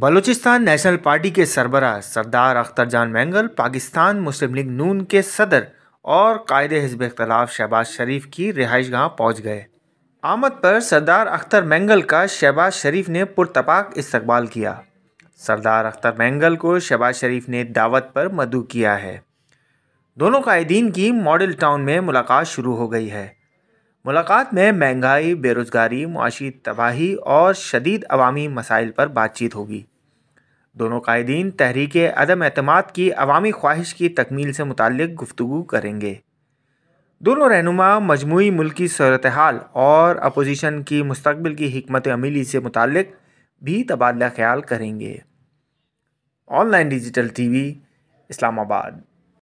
Balochistan national party के सरबरा सरदार अख्तर जान मैंगल पाकिस्तान मुस्लिम लीग नून के सदर और कायद हिजब अख्तलाफ शहबाज शरीफ की रिहाइश गाह पहुँच गए आमद पर सरदार अख्तर मैंगल का शहबाज शरीफ ने पुरतपाक इस्तबाल किया सरदार अख्तर मैंगल को शहबाज शरीफ ने दावत पर मद़ु किया है दोनों कायदीन की मॉडल टाउन में मुलाकात शुरू हो गई है मुलाकात में महंगाई बेरोज़गारी मुआशी तबाही और शदीद अवामी मसाइल पर बातचीत होगी दोनों कायदीन तहरीक अदम अहतम की अवामी ख्वाहिश की तकमील से मुतक गुफ्तु करेंगे दोनों रहनुमा मजमू मुल्की सूरत हाल और अपोजिशन की मुस्तबिल की हमत अमीली से मुतक भी तबादला ख्याल करेंगे online digital T V Islamabad